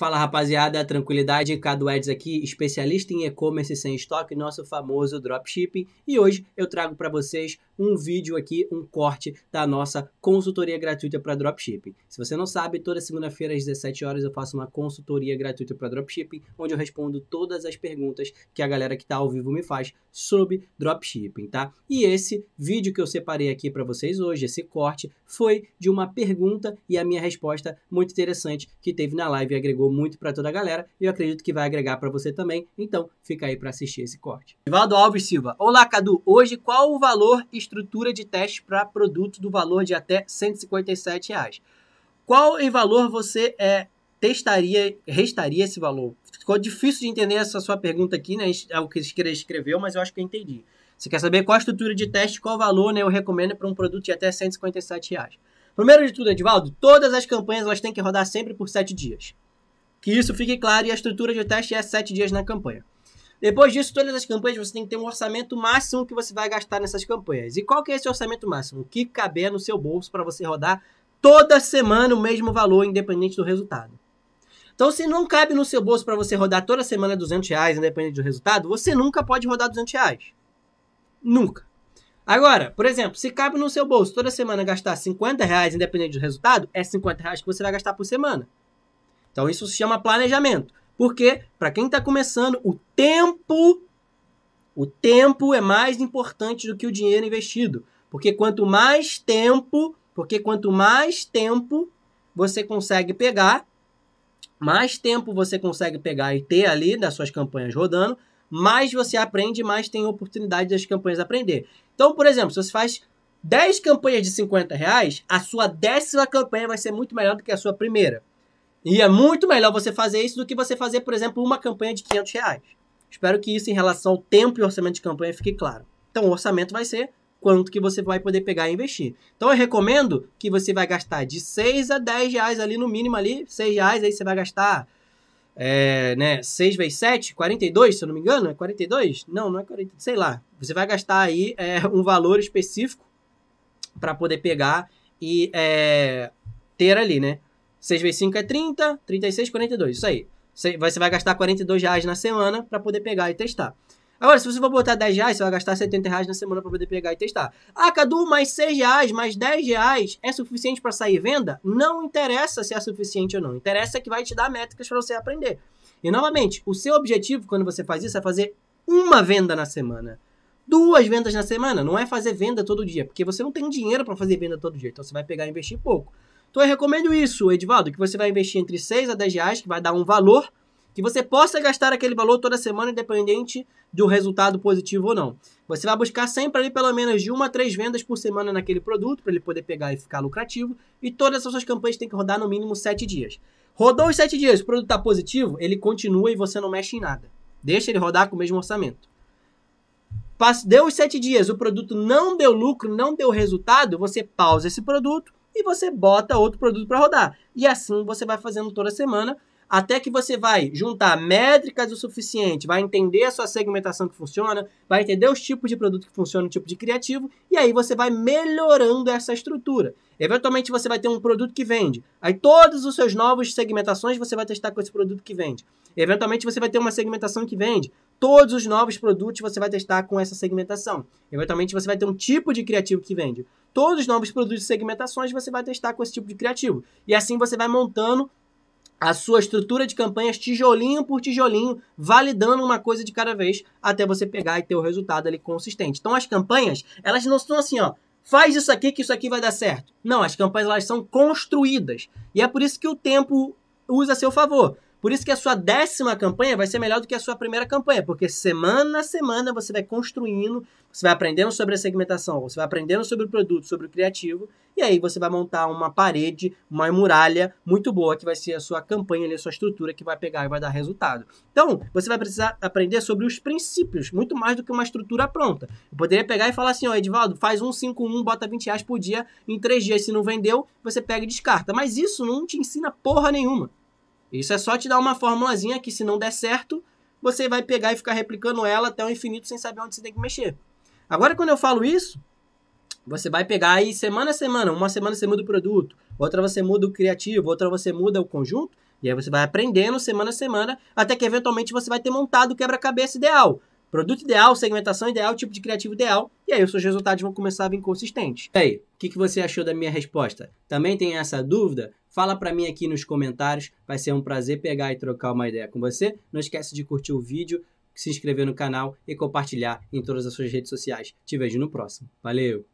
Fala rapaziada, tranquilidade, Cadu Eds aqui, especialista em e-commerce sem estoque, nosso famoso dropshipping. E hoje eu trago para vocês um vídeo aqui, um corte da nossa consultoria gratuita para dropshipping. Se você não sabe, toda segunda-feira às 17 horas eu faço uma consultoria gratuita para dropshipping, onde eu respondo todas as perguntas que a galera que está ao vivo me faz sobre dropshipping, tá? E esse vídeo que eu separei aqui para vocês hoje, esse corte, foi de uma pergunta e a minha resposta muito interessante que teve na live e agregou agregou muito para toda a galera e eu acredito que vai agregar para você também. Então, fica aí para assistir esse corte. Ivaldo Alves Silva. Olá, Cadu. Hoje, qual o valor e estrutura de teste para produto do valor de até R$ Reais? Qual em valor você é, testaria, restaria esse valor? Ficou difícil de entender essa sua pergunta aqui, né? É o que você escreveu, mas eu acho que eu entendi. Você quer saber qual a estrutura de teste, qual o valor né, eu recomendo para um produto de até R$ Reais. Primeiro de tudo, Edvaldo, todas as campanhas elas têm que rodar sempre por 7 dias. Que isso fique claro e a estrutura de teste é 7 dias na campanha. Depois disso, todas as campanhas você tem que ter um orçamento máximo que você vai gastar nessas campanhas. E qual que é esse orçamento máximo? O que caber no seu bolso para você rodar toda semana o mesmo valor, independente do resultado. Então, se não cabe no seu bolso para você rodar toda semana 200 reais, independente do resultado, você nunca pode rodar 200 reais. Nunca. Agora, por exemplo, se cabe no seu bolso toda semana gastar 50 reais, independente do resultado, é 50 reais que você vai gastar por semana. Então isso se chama planejamento. Porque, para quem está começando, o tempo. O tempo é mais importante do que o dinheiro investido. Porque quanto mais tempo, porque quanto mais tempo você consegue pegar, mais tempo você consegue pegar e ter ali das suas campanhas rodando, mais você aprende, mais tem oportunidade das campanhas aprender. Então, por exemplo, se você faz 10 campanhas de 50 reais, a sua décima campanha vai ser muito melhor do que a sua primeira. E é muito melhor você fazer isso do que você fazer, por exemplo, uma campanha de 500 reais. Espero que isso em relação ao tempo e orçamento de campanha fique claro. Então, o orçamento vai ser quanto que você vai poder pegar e investir. Então, eu recomendo que você vai gastar de 6 a 10 reais ali, no mínimo ali, 6 reais, aí você vai gastar é, né, 6 vezes 7, 42, se eu não me engano, é 42? Não, não é 42, sei lá. Você vai gastar aí é, um valor específico para poder pegar e é, ter ali, né? 6 vezes 5 é 30, 36, 42. Isso aí. Você vai gastar 42 reais na semana para poder pegar e testar. Agora, se você for botar 10 reais, você vai gastar 70 reais na semana para poder pegar e testar. Ah, Cadu, mais 6 reais, mais 10 reais é suficiente para sair venda? Não interessa se é suficiente ou não. Interessa é que vai te dar métricas para você aprender. E novamente, o seu objetivo quando você faz isso é fazer uma venda na semana. Duas vendas na semana, não é fazer venda todo dia, porque você não tem dinheiro para fazer venda todo dia, então você vai pegar e investir pouco. Então eu recomendo isso, Edivaldo, que você vai investir entre 6 a 10 reais, que vai dar um valor, que você possa gastar aquele valor toda semana, independente do resultado positivo ou não. Você vai buscar sempre ali pelo menos de uma a três vendas por semana naquele produto, para ele poder pegar e ficar lucrativo, e todas as suas campanhas têm que rodar no mínimo 7 dias. Rodou os 7 dias, o produto está positivo, ele continua e você não mexe em nada. Deixa ele rodar com o mesmo orçamento. Deu os 7 dias, o produto não deu lucro, não deu resultado, você pausa esse produto, e você bota outro produto para rodar. E assim você vai fazendo toda semana, até que você vai juntar métricas o suficiente, vai entender a sua segmentação que funciona, vai entender os tipos de produto que funciona, o tipo de criativo, e aí você vai melhorando essa estrutura. Eventualmente você vai ter um produto que vende. Aí todos os seus novos segmentações você vai testar com esse produto que vende. Eventualmente você vai ter uma segmentação que vende todos os novos produtos você vai testar com essa segmentação. Eventualmente você vai ter um tipo de criativo que vende. Todos os novos produtos e segmentações você vai testar com esse tipo de criativo. E assim você vai montando a sua estrutura de campanhas tijolinho por tijolinho, validando uma coisa de cada vez até você pegar e ter o resultado ali consistente. Então as campanhas, elas não são assim, ó, faz isso aqui que isso aqui vai dar certo. Não, as campanhas elas são construídas. E é por isso que o tempo usa a seu favor. Por isso que a sua décima campanha vai ser melhor do que a sua primeira campanha, porque semana a semana você vai construindo, você vai aprendendo sobre a segmentação, você vai aprendendo sobre o produto, sobre o criativo, e aí você vai montar uma parede, uma muralha muito boa que vai ser a sua campanha, ali, a sua estrutura que vai pegar e vai dar resultado. Então, você vai precisar aprender sobre os princípios, muito mais do que uma estrutura pronta. Eu poderia pegar e falar assim, ó, Edvaldo, faz um 51, bota 20 reais por dia em 3 dias. Se não vendeu, você pega e descarta. Mas isso não te ensina porra nenhuma. Isso é só te dar uma formulazinha que se não der certo, você vai pegar e ficar replicando ela até o infinito sem saber onde você tem que mexer. Agora quando eu falo isso, você vai pegar aí semana a semana, uma semana você muda o produto, outra você muda o criativo, outra você muda o conjunto, e aí você vai aprendendo semana a semana, até que eventualmente você vai ter montado o quebra-cabeça ideal. Produto ideal, segmentação ideal, tipo de criativo ideal, e aí os seus resultados vão começar a vir consistentes. E aí, o que, que você achou da minha resposta? Também tem essa dúvida? Fala para mim aqui nos comentários, vai ser um prazer pegar e trocar uma ideia com você. Não esquece de curtir o vídeo, se inscrever no canal e compartilhar em todas as suas redes sociais. Te vejo no próximo. Valeu!